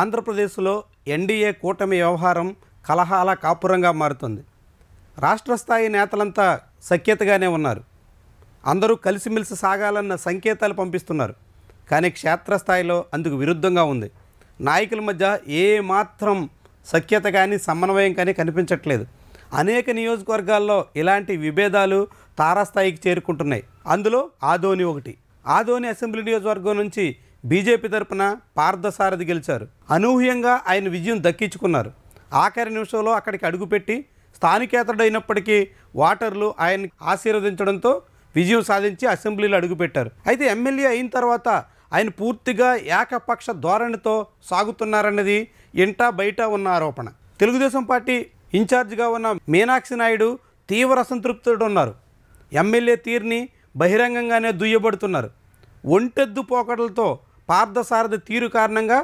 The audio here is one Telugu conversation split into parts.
ఆంధ్రప్రదేశ్లో ఎన్డీఏ కూటమి వ్యవహారం కలహాల కాపురంగా మారుతుంది రాష్ట్ర స్థాయి నేతలంతా సఖ్యతగానే ఉన్నారు అందరూ కలిసిమెలిసి సాగాలన్న సంకేతాలు పంపిస్తున్నారు కానీ క్షేత్రస్థాయిలో అందుకు విరుద్ధంగా ఉంది నాయకుల మధ్య ఏమాత్రం సఖ్యత కానీ సమన్వయం కానీ కనిపించట్లేదు అనేక నియోజకవర్గాల్లో ఇలాంటి విభేదాలు తారాస్థాయికి చేరుకుంటున్నాయి అందులో ఆదోని ఒకటి ఆదోని అసెంబ్లీ నియోజకవర్గం నుంచి బీజేపీ తరపున పార్థసారథి గెలిచారు అనూహ్యంగా ఆయన విజయం దక్కించుకున్నారు ఆఖరి నిమిషంలో అక్కడికి అడుగుపెట్టి స్థానికేతడైనప్పటికీ వాటర్లు ఆయన ఆశీర్వదించడంతో విజయం సాధించి అసెంబ్లీలో అడుగుపెట్టారు అయితే ఎమ్మెల్యే అయిన తర్వాత ఆయన పూర్తిగా ఏకపక్ష ధోరణితో సాగుతున్నారన్నది ఇంటా బయట ఉన్న ఆరోపణ తెలుగుదేశం పార్టీ ఇన్ఛార్జిగా ఉన్న మీనాక్షి నాయుడు తీవ్ర అసంతృప్తుడు ఉన్నారు ఎమ్మెల్యే తీరుని బహిరంగంగానే దుయ్యబడుతున్నారు ఒంటెద్దు పోకడలతో పార్థసారథి తీరు కారణంగా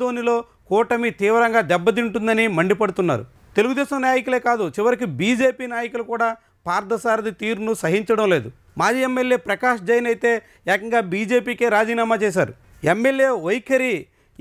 ధోనిలో కూటమి తీవ్రంగా దెబ్బతింటుందని మండిపడుతున్నారు తెలుగుదేశం నాయకులే కాదు చివరికి బీజేపీ నాయకులు కూడా పార్థసారథి తీరును సహించడం లేదు మాజీ ఎమ్మెల్యే ప్రకాష్ జైన్ అయితే ఏకంగా బీజేపీకే రాజీనామా చేశారు ఎమ్మెల్యే వైఖరి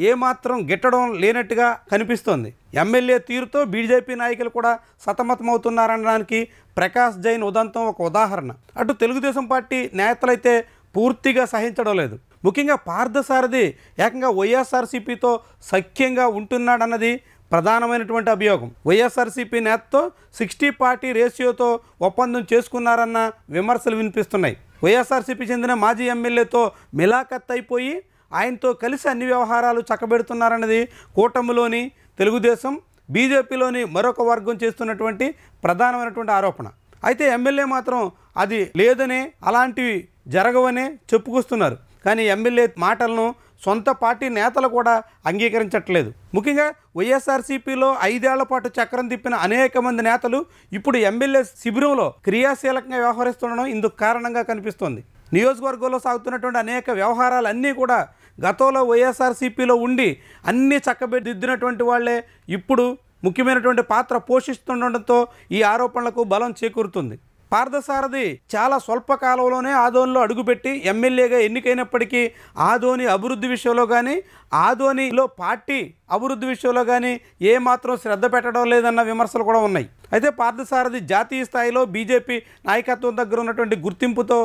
ఏమాత్రం గిట్టడం లేనట్టుగా కనిపిస్తోంది ఎమ్మెల్యే తీరుతో బీజేపీ నాయకులు కూడా సతమతమవుతున్నారనడానికి ప్రకాష్ జైన్ ఉదంతం ఒక ఉదాహరణ అటు తెలుగుదేశం పార్టీ నేతలైతే పూర్తిగా సహించడం లేదు ముఖ్యంగా పార్థసారథి ఏకంగా వైఎస్ఆర్సీపీతో సఖ్యంగా ఉంటున్నాడన్నది ప్రధానమైనటువంటి అభియోగం వైఎస్ఆర్సీపీ నేతతో సిక్స్టీ పార్టీ రేషియోతో ఒప్పందం చేసుకున్నారన్న విమర్శలు వినిపిస్తున్నాయి వైఎస్ఆర్సీపీ చెందిన మాజీ ఎమ్మెల్యేతో మిలాఖత్ అయిపోయి ఆయనతో కలిసి అన్ని వ్యవహారాలు చక్కబెడుతున్నారన్నది కూటమిలోని తెలుగుదేశం బీజేపీలోని మరొక వర్గం చేస్తున్నటువంటి ప్రధానమైనటువంటి ఆరోపణ అయితే ఎమ్మెల్యే మాత్రం అది లేదనే అలాంటివి జరగవనే చెప్పుకొస్తున్నారు కానీ ఎమ్మెల్యే మాటలను సొంత పార్టీ నేతలు కూడా అంగీకరించట్లేదు ముఖ్యంగా వైఎస్ఆర్సీపీలో ఐదేళ్ల పాటు చక్రం తిప్పిన అనేక మంది నేతలు ఇప్పుడు ఎమ్మెల్యే శిబిరంలో క్రియాశీలకంగా వ్యవహరిస్తుండడం ఇందుకు కారణంగా కనిపిస్తోంది నియోజకవర్గంలో సాగుతున్నటువంటి అనేక వ్యవహారాలన్నీ కూడా గతంలో వైఎస్ఆర్సీపీలో ఉండి అన్ని చక్కబెట్టిద్దినటువంటి వాళ్లే ఇప్పుడు ముఖ్యమైనటువంటి పాత్ర పోషిస్తుండటంతో ఈ ఆరోపణలకు బలం చేకూరుతుంది పార్థసారథి చాలా స్వల్ప కాలంలోనే ఆదోనిలో అడుగుపెట్టి ఎమ్మెల్యేగా ఎన్నికైనప్పటికీ ఆదోని అభివృద్ధి విషయంలో కానీ ఆదోనిలో పార్టీ అభివృద్ధి విషయంలో కానీ ఏమాత్రం శ్రద్ధ పెట్టడం లేదన్న విమర్శలు కూడా ఉన్నాయి అయితే పార్థసారథి జాతీయ స్థాయిలో బీజేపీ నాయకత్వం దగ్గర ఉన్నటువంటి గుర్తింపుతో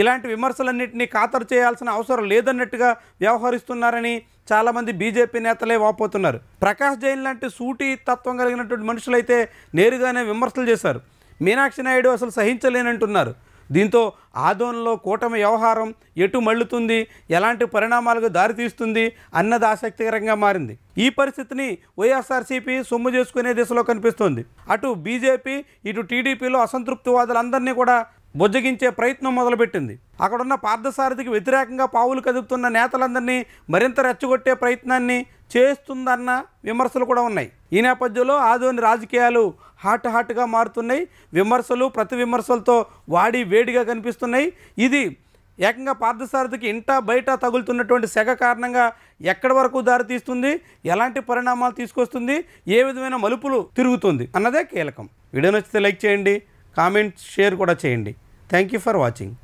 ఇలాంటి విమర్శలన్నింటినీ ఖాతరు చేయాల్సిన అవసరం లేదన్నట్టుగా వ్యవహరిస్తున్నారని చాలామంది బీజేపీ నేతలే వాపోతున్నారు ప్రకాష్ జైన్ లాంటి సూటి తత్వం కలిగినటువంటి మనుషులైతే నేరుగానే విమర్శలు చేశారు మీనాక్షి నాయుడు అసలు సహించలేనంటున్నారు దీంతో ఆదోన్లో కూటమి వ్యవహారం ఎటు మళ్ళుతుంది ఎలాంటి పరిణామాలకు దారితీస్తుంది అన్నది ఆసక్తికరంగా మారింది ఈ పరిస్థితిని వైఎస్ఆర్సీపీ సొమ్ము చేసుకునే దిశలో కనిపిస్తోంది అటు బీజేపీ ఇటు టీడీపీలో అసంతృప్తివాదులందరినీ కూడా బుజ్జగించే ప్రయత్నం మొదలుపెట్టింది అక్కడున్న పార్థసారథికి వ్యతిరేకంగా పావులు కదుపుతున్న నేతలందరినీ మరింత రెచ్చగొట్టే ప్రయత్నాన్ని చేస్తుందన్న విమర్శలు కూడా ఉన్నాయి ఈ నేపథ్యంలో ఆదోని రాజకీయాలు హాట్ హాట్గా మారుతున్నాయి విమర్శలు ప్రతి విమర్శలతో వాడి వేడిగా కనిపిస్తున్నాయి ఇది ఏకంగా పార్థసారథికి ఇంట బయట తగులుతున్నటువంటి సెగ కారణంగా ఎక్కడి వరకు దారితీస్తుంది ఎలాంటి పరిణామాలు తీసుకొస్తుంది ఏ విధమైన మలుపులు తిరుగుతుంది అన్నదే కీలకం వీడియో నచ్చితే లైక్ చేయండి కామెంట్ షేర్ కూడా చేయండి థ్యాంక్ యూ ఫర్ వాచింగ్